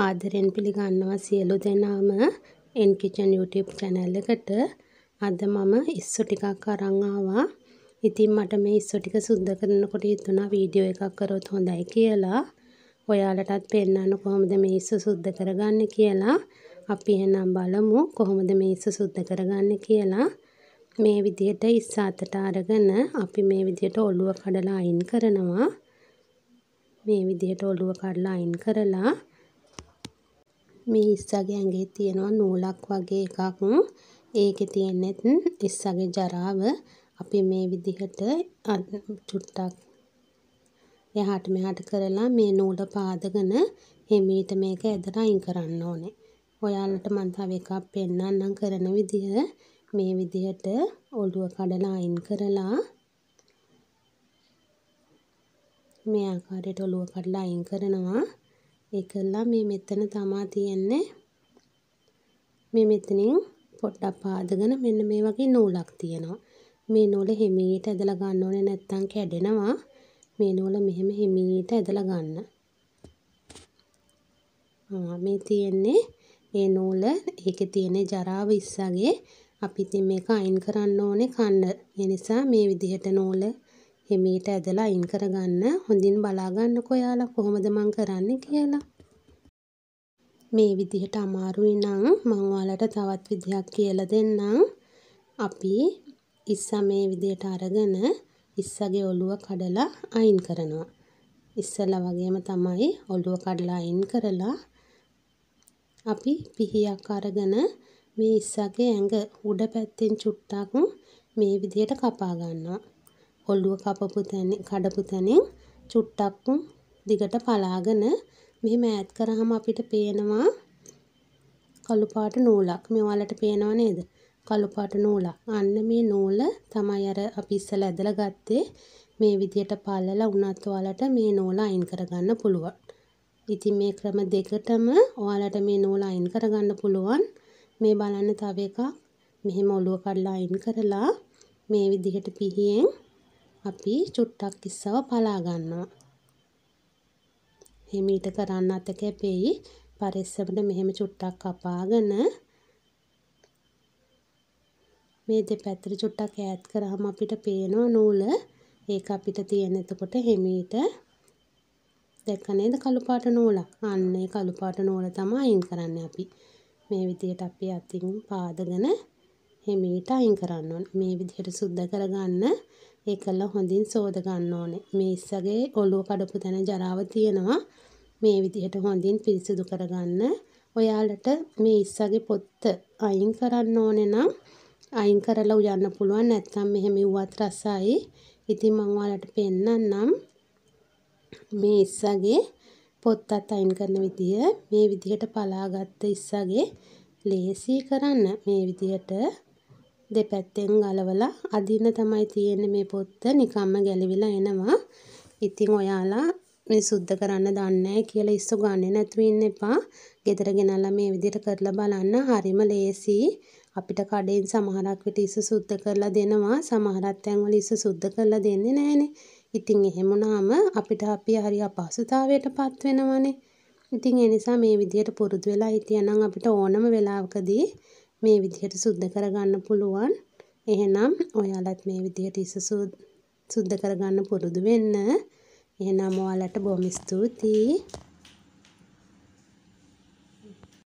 ආදරෙන් පිළිගන්නවා සියලු දෙනාම එන් කිචන් YouTube channel එකට අද මම ඉස්සු ටිකක් අරන් ආවා. ඉතින් මට මේ ඉස්සු ටික සුද්ධ කරනකොට හිතුණා වීඩියෝ එකක් කරොත් හොඳයි කියලා. ඔයාලටත් පෙන්වන්න කොහොමද මේ ඉස්සු සුද්ධ කරගන්නේ කියලා. අපි එහෙනම් බලමු කොහොමද මේ ඉස්සු සුද්ධ කරගන්නේ කියලා. මේ විදිහට ඉස්ස අතට අරගෙන අපි මේ විදිහට ඔළුව කඩලා අයින් කරනවා. මේ විදිහට ඔළුව කඩලා අයින් කරලා මේ ඉස්සගේ ඇඟේ තියෙනවා නූලක් වගේ එකක්. ඒකේ තියෙනෙත් ඉස්සගේ ජරාව අපි මේ විදිහට චුට්ටක් එහාට මෙහාට කරලා මේ නූල පාදගෙන හිමීට මේක ඇදලා අයින් කරන්න ඕනේ. ඔයාලට මම තව එකක් පෙන්නන්නම් කරන විදිහ. මේ විදිහට ඔළුව කඩලා අයින් කරලා මේ ආකාරයට ඔළුව කඩලා අයින් කරනවා. ඒකලා මේ මෙතන තමා තියෙන්නේ මේ මෙතනින් පොඩ්ඩක් පාදගෙන මෙන්න මේ වගේ නූලක් තියෙනවා. මේ නූල හිමීට ඇදලා ගන්න ඕනේ නැත්තම් කැඩෙනවා. මේ නූල මෙහෙම හිමීට ඇදලා ගන්න. මේ තියෙන්නේ මේ නූල ඒකේ තියෙන ජරාව ඉස්සගේ අපි ඉතින් මේක අයින් කරන්න ඕනේ කන්න. ඒ නිසා මේ විදිහට නූල හෙමීට ඇදලා අයින් කරගන්න හොඳින් බලාගන්නකෝ ඔයාලා කොහොමද මං කරන්නේ කියලා. මේ විදිහට අමාරුයි නම් මං ඔයාලට තවත් විදිහක් කියලා දෙන්නම්. අපි ඉස්සා මේ විදිහට අරගෙන ඉස්සගේ ඔළුව කඩලා අයින් කරනවා. ඉස්සලා වගේම තමයි ඔළුව කඩලා අයින් කරලා අපි පිහියක් අරගෙන මේ ඉස්සගේ ඇඟ උඩ පැත්තෙන් චුට්ටක් මේ විදිහට කපා ගන්නවා. ඔළුව කපපු තැන කඩපු තැනින් චුට්ටක් දිගට පලාගෙන මෙහෙම ඈත් කරාම අපිට පේනවා කළු පාට නූලක්. මේ ඔයාලට පේනව නේද? කළු පාට නූලක්. අන්න මේ නූල තමයි අර අපි ඉස්සලා ඇදලා ගත්තේ. මේ විදියට පළලා උනත් ඔයාලට මේ නූල අයින් කරගන්න පුළුවන්. ඉතින් මේ ක්‍රම දෙකටම ඔයාලට මේ නූල අයින් කරගන්න පුළුවන්. මේ බලන්න තව එකක්. මෙහෙම ඔලුව කඩලා අයින් කරලා මේ විදිහට පිහියෙන් අපි චුට්ටක් ඉස්සව පලා ගන්නවා. එහෙම ඊට කරන්න අත කැපෙයි. පරිස්සමට මෙහෙම චුට්ටක් කපාගෙන මේ දෙපැත්තට චුට්ටක් ඈත් කරාම අපිට පේනවා නූල. ඒක අපිට තියෙන එතකොට හෙමීට දැක්ක නේද කළු පාට නූලක්. අන්න ඒ කළු පාට නූල තමයි අයින් කරන්නේ අපි. මේ විදිහට අපි අතින් පාදගෙන හෙමීට අයින් කරන්න ඕන. මේ විදිහට සුද්ධ කරගන්න ඒකලා හොඳින් සෝද ගන්න ඕනේ. මේ ඉස්සගේ ඔළුව කඩපු තැන ජරාව තියෙනවා. මේ විදිහට හොඳින් පිරිසිදු කරගන්න. ඔයාලට මේ ඉස්සගේ පොත්ත අයින් කරන්න ඕනේ නම් අයින් කරලා උයන්න පුළුවන් නැත්නම් මෙහෙම ඉුවත් රසයි. ඉතින් මම ඔයාලට පෙන්නන්නම් මේ ඉස්සගේ පොත්තත් අයින් කරන විදිය මේ විදිහට පලාගත්ත ඉස්සගේ ලේසි කරන්න මේ විදිහට දෙපැත්තෙන් ගලවලා අදින්න තමයි තියෙන්නේ මේ පොත්ත නිකම්ම ගැලවිලා එනවා. ඉතින් ඔයාලා මේ සුද්ධ කරන්න දන්නේ කියලා ඉස්සු ගන්න නැතුව ඉන්න එපා. ගෙදර ගෙනල්ලා මේ විදිහට කරලා බලන්න හරිම ලේසියි. අපිට කඩෙන් සමහරක් විට ඉස්ස සුද්ධ කරලා දෙනවා සමහරත් තැන්වල ඉස්ස සුද්ධ කරලා දෙන්නේ නැහනේ. ඉතින් එහෙම වුණාම අපිට අපි හරි අපහසුතාවයටපත් වෙනවනේ. ඉතින් ඒ නිසා මේ විදියට පුරුදු වෙලා හිටියනම් අපිට ඕනම වෙලාවකදී මේ විදිහට සුද්ධ කරගන්න පුළුවන්. එහෙනම් ඔයාලත් මේ විදිහට ඉස සුද්ධ කරගන්න පුරුදු වෙන්න. එහෙනම් ඔයාලට බොහොම ස්තුතියි.